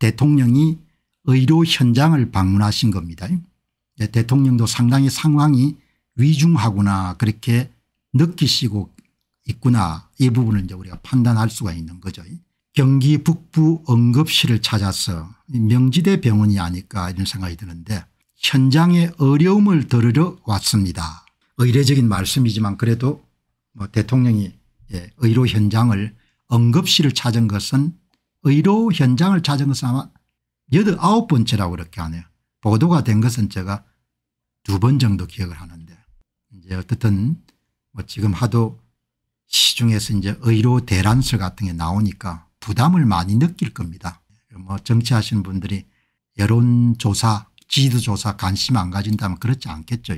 대통령이 의료 현장을 방문하신 겁니다. 예, 대통령도 상당히 상황이 위중하구나 그렇게 느끼시고 있구나 이 부분을 이제 우리가 판단할 수가 있는 거죠. 경기 북부 응급실을 찾아서 명지대 병원이 아닐까 이런 생각이 드는데 현장의 어려움을 들으러 왔습니다. 의례적인 말씀이지만 그래도 뭐 대통령이 예, 의료 현장을 응급실을 찾은 것은 의료 현장을 찾은 것은 아마 89번째라고 그렇게 하네요. 보도가 된 것은 제가 두 번 정도 기억을 하는데 이제 어떻든 뭐 지금 하도 시중에서 이제 의료 대란설 같은 게 나오니까 부담을 많이 느낄 겁니다. 뭐 정치하시는 분들이 여론조사 지도조사 관심 안 가진다면 그렇지 않겠죠.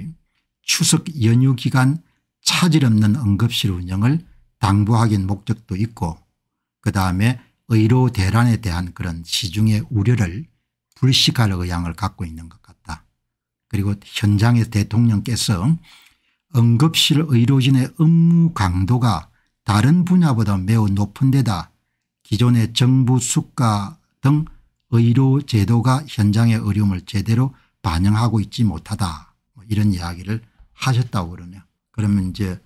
추석 연휴 기간 차질 없는 응급실 운영을 당부하긴 목적도 있고 그다음에 의료 대란에 대한 그런 시중의 우려를 불식할 의향을 갖고 있는 것 같다. 그리고 현장의 대통령께서 응급실 의료진의 업무 강도가 다른 분야보다 매우 높은 데다 기존의 정부 수가 등 의료 제도가 현장의 어려움을 제대로 반영하고 있지 못하다 뭐 이런 이야기를 하셨다고 그러네요. 그러면 이제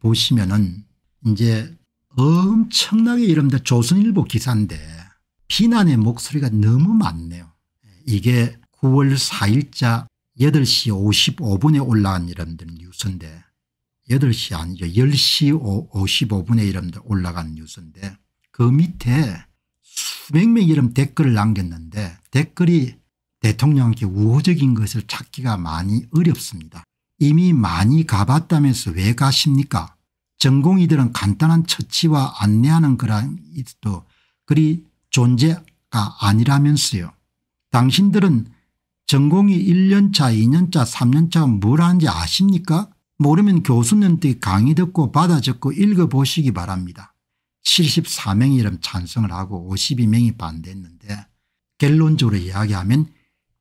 보시면은 이제 엄청나게 이름된 조선일보 기사인데 비난의 목소리가 너무 많네요. 이게 9월 4일자 8시 55분에 올라간 이름들 뉴스인데 8시 아니죠. 10시 55분에 이름들 올라간 뉴스인데 그 밑에 수백 명 이름 댓글을 남겼는데 댓글이 대통령께 우호적인 것을 찾기가 많이 어렵습니다. 이미 많이 가봤다면서 왜 가십니까 전공의들은 간단한 처치와 안내하는 그런 것도 그리 존재가 아니라면서요. 당신들은 전공이 1년차 2년차 3년차 뭘 하는지 아십니까 모르면 교수님한테 강의 듣고 받아 적고 읽어보시기 바랍니다. 74명이 이름 찬성을 하고 52명이 반대했는데 결론적으로 이야기하면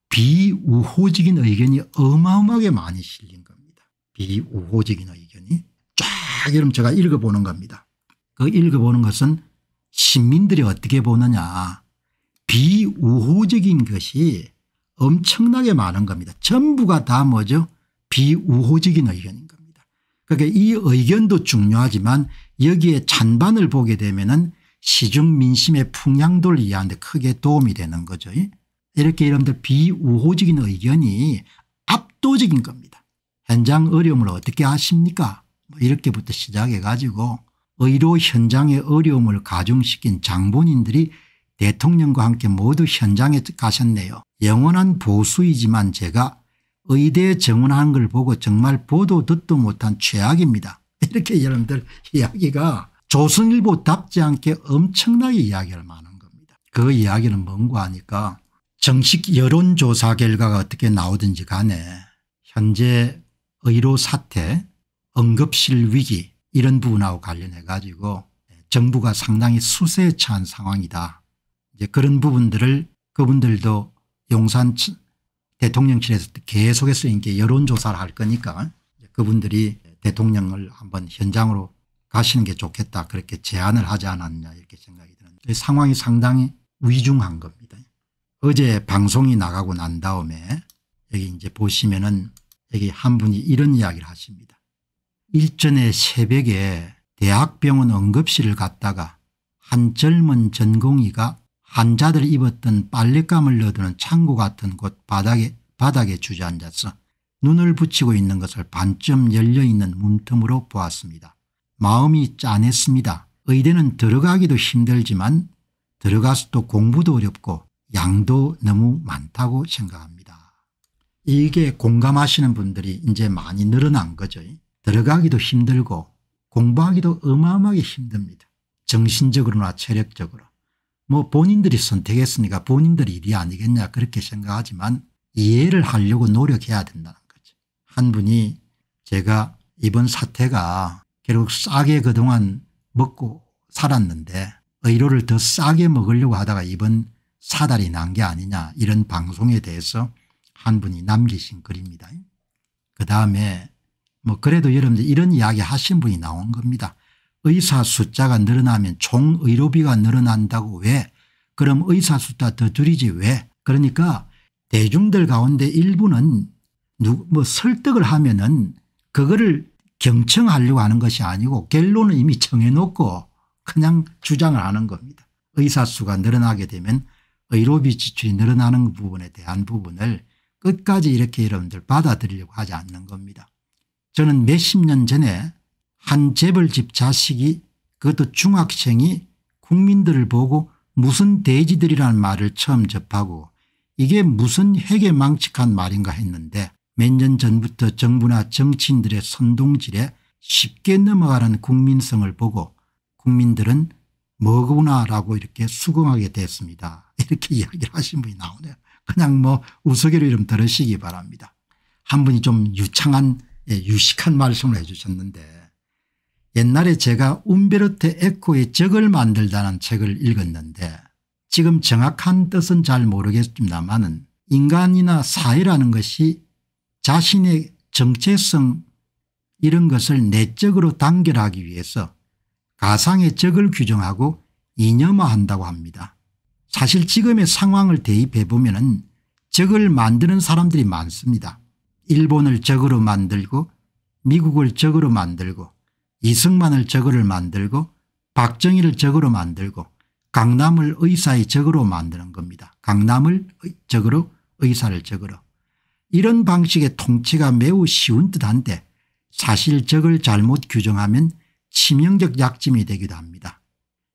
비우호적인 의견이 어마어마하게 많이 실린 겁니다. 비우호적인 의견이. 그럼 제가 읽어보는 겁니다. 그 읽어보는 것은 시민들이 어떻게 보느냐 비우호적인 것이 엄청나게 많은 겁니다. 전부가 다 뭐죠 비우호적인 의견인 겁니다. 그러니까 이 의견도 중요하지만 여기에 찬반을 보게 되면 은 시중 민심의 풍향도를 이해하는데 크게 도움이 되는 거죠. 이렇게 여러분들 비우호적인 의견이 압도적인 겁니다. 현장 어려움을 어떻게 아십니까 뭐 이렇게부터 시작해 가지고 의료 현장의 어려움을 가중시킨 장본인들이 대통령과 함께 모두 현장에 가셨네요. 영원한 보수이지만 제가 의대에 정원하는 걸 보고 정말 보도 듣도 못한 최악입니다. 이렇게 여러분들 이야기가 조선일보답지 않게 엄청나게 이야기를 많은 겁니다. 그 이야기는 뭔고 하니까 정식 여론조사 결과가 어떻게 나오든지 간에 현재 의료 사태 응급실 위기 이런 부분하고 관련해 가지고 예, 정부가 상당히 수세에 처한 상황이다. 이제 그런 부분들을 그분들도 용산 대통령실에서 계속해서 이제 여론조사를 할 거니까 그분들이 대통령을 한번 현장으로 가시는 게 좋겠다 그렇게 제안을 하지 않았냐 이렇게 생각이 드는데 상황이 상당히 위중한 겁니다. 어제 방송이 나가고 난 다음에 여기 이제 보시면은 여기 한 분이 이런 이야기를 하십니다. 일전에 새벽에 대학병원 응급실을 갔다가 한 젊은 전공의가 환자들 입었던 빨랫감을 넣어두는 창고 같은 곳 바닥에, 바닥에 주저앉아서 눈을 붙이고 있는 것을 반쯤 열려있는 문틈으로 보았습니다. 마음이 짠했습니다. 의대는 들어가기도 힘들지만 들어가서 또 공부도 어렵고 양도 너무 많다고 생각합니다. 이게 공감하시는 분들이 이제 많이 늘어난 거죠. 들어가기도 힘들고 공부하기도 어마어마하게 힘듭니다. 정신적으로나 체력적으로. 뭐 본인들이 선택했으니까 본인들이 일이 아니겠냐 그렇게 생각하지만 이해를 하려고 노력해야 된다는 거죠. 한 분이 제가 이번 사태가 결국 싸게 그동안 먹고 살았는데 의료를 더 싸게 먹으려고 하다가 이번 사달이 난 게 아니냐 이런 방송에 대해서 한 분이 남기신 글입니다. 그 다음에 뭐 그래도 여러분들 이런 이야기 하신 분이 나온 겁니다. 의사 숫자가 늘어나면 총의료비가 늘어난다고 왜 그럼 의사 숫자 더 줄이지 왜 그러니까 대중들 가운데 일부는 뭐 설득을 하면은 그거를 경청하려고 하는 것이 아니고 결론은 이미 정해놓고 그냥 주장을 하는 겁니다. 의사 수가 늘어나게 되면 의료비 지출이 늘어나는 부분에 대한 부분을 끝까지 이렇게 여러분들 받아들이려고 하지 않는 겁니다. 저는 몇 십 년 전에 한 재벌집 자식이 그것도 중학생이 국민들을 보고 무슨 돼지들이라는 말을 처음 접하고 이게 무슨 핵계 망측한 말인가 했는데 몇 년 전부터 정부나 정치인들의 선동질에 쉽게 넘어가는 국민성을 보고 국민들은 뭐구나 라고 이렇게 수긍하게 됐습니다. 이렇게 이야기를 하신 분이 나오네요. 그냥 뭐 우스개로 이름 들으시기 바랍니다. 한 분이 좀 유창한 예, 유식한 말씀을 해 주셨는데 옛날에 제가 움베르트 에코의 적을 만들다는 책을 읽었는데 지금 정확한 뜻은 잘 모르겠습니다만 인간이나 사회라는 것이 자신의 정체성 이런 것을 내적으로 단결하기 위해서 가상의 적을 규정하고 이념화한다고 합니다. 사실 지금의 상황을 대입해 보면 적을 만드는 사람들이 많습니다. 일본을 적으로 만들고 미국을 적으로 만들고 이승만을 적으로 만들고 박정희를 적으로 만들고 강남을 의사의 적으로 만드는 겁니다. 강남을 적으로 의사를 적으로. 이런 방식의 통치가 매우 쉬운 듯한데 사실 적을 잘못 규정하면 치명적 약점이 되기도 합니다.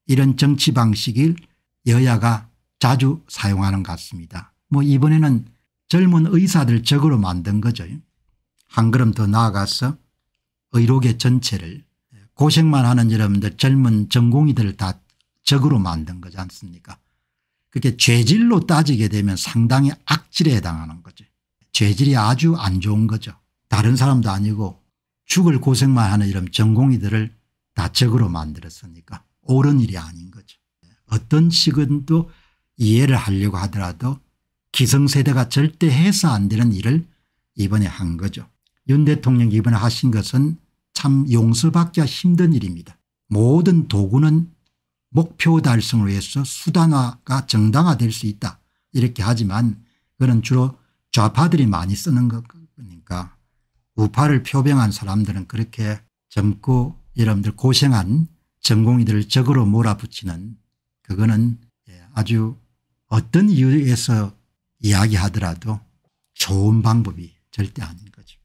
이런 정치 방식을 여야가 자주 사용하는 것 같습니다. 뭐 이번에는 젊은 의사들 적으로 만든 거죠. 한 걸음 더 나아가서 의료계 전체를 고생만 하는 여러분들 젊은 전공의들을 다 적으로 만든 거지 않습니까 그게 죄질로 따지게 되면 상당히 악질에 해당하는 거죠. 죄질이 아주 안 좋은 거죠. 다른 사람도 아니고 죽을 고생만 하는 이런 전공의들을 다 적으로 만들었으니까 옳은 일이 아닌 거죠. 어떤 식은도 이해를 하려고 하더라도 기성세대가 절대 해서 안 되는 일을 이번에 한 거죠. 윤 대통령이 이번에 하신 것은 참 용서받기가 힘든 일입니다. 모든 도구는 목표 달성을 위해서 수단화가 정당화될 수 있다 이렇게 하지만 그는 주로 좌파들이 많이 쓰는 거니까 우파를 표방한 사람들은 그렇게 젊고 여러분들 고생한 전공의들을 적으로 몰아붙이는 그거는 예, 아주 어떤 이유에서 이야기하더라도 좋은 방법이 절대 아닌 거죠.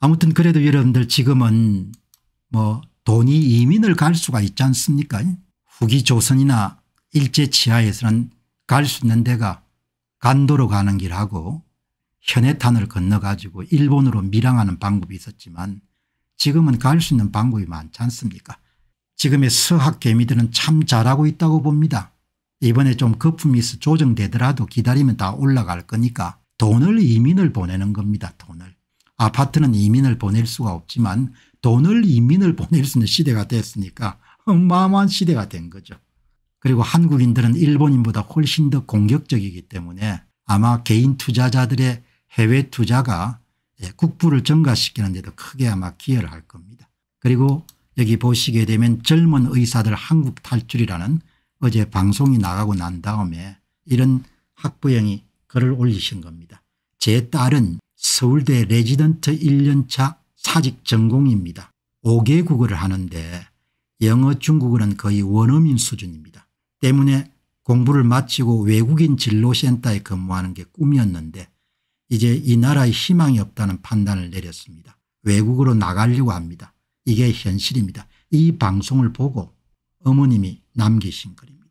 아무튼 그래도 여러분들 지금은 뭐 돈이 이민을 갈 수가 있지 않습니까 후기 조선이나 일제 치하에서는 갈 수 있는 데가 간도로 가는 길하고 현해탄을 건너 가지고 일본으로 밀항하는 방법이 있었지만 지금은 갈 수 있는 방법이 많지 않습니까 지금의 서학 개미들은 참 잘하고 있다고 봅니다. 이번에 좀 거품이 있어 조정되더라도 기다리면 다 올라갈 거니까 돈을 이민을 보내는 겁니다. 돈을. 아파트는 이민을 보낼 수가 없지만 돈을 이민을 보낼 수 있는 시대가 됐으니까 어마어마한 시대가 된 거죠. 그리고 한국인들은 일본인보다 훨씬 더 공격적이기 때문에 아마 개인 투자자들의 해외 투자가 예, 국부를 증가시키는 데도 크게 아마 기여를 할 겁니다. 그리고 여기 보시게 되면 젊은 의사들 한국 탈출이라는 어제 방송이 나가고 난 다음에 이런 학부형이 글을 올리신 겁니다. 제 딸은 서울대 레지던트 1년차 사직 전공입니다. 5개 국어를 하는데 영어 중국어는 거의 원어민 수준입니다. 때문에 공부를 마치고 외국인 진로센터에 근무하는 게 꿈이었는데 이제 이 나라에 희망이 없다는 판단을 내렸습니다. 외국으로 나가려고 합니다. 이게 현실입니다. 이 방송을 보고 어머님이 남기신 글입니다.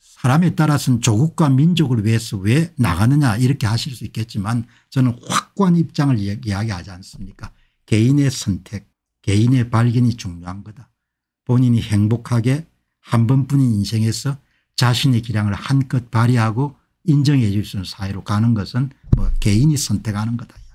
사람에 따라서는 조국과 민족을 위해서 왜 나가느냐 이렇게 하실 수 있겠지만 저는 확고한 입장을 이야기하지 않습니까 개인의 선택 개인의 발견이 중요한 거다. 본인이 행복하게 한 번뿐인 인생에서 자신의 기량을 한껏 발휘하고 인정해 줄 수 있는 사회로 가는 것은 뭐 개인이 선택하는 거다.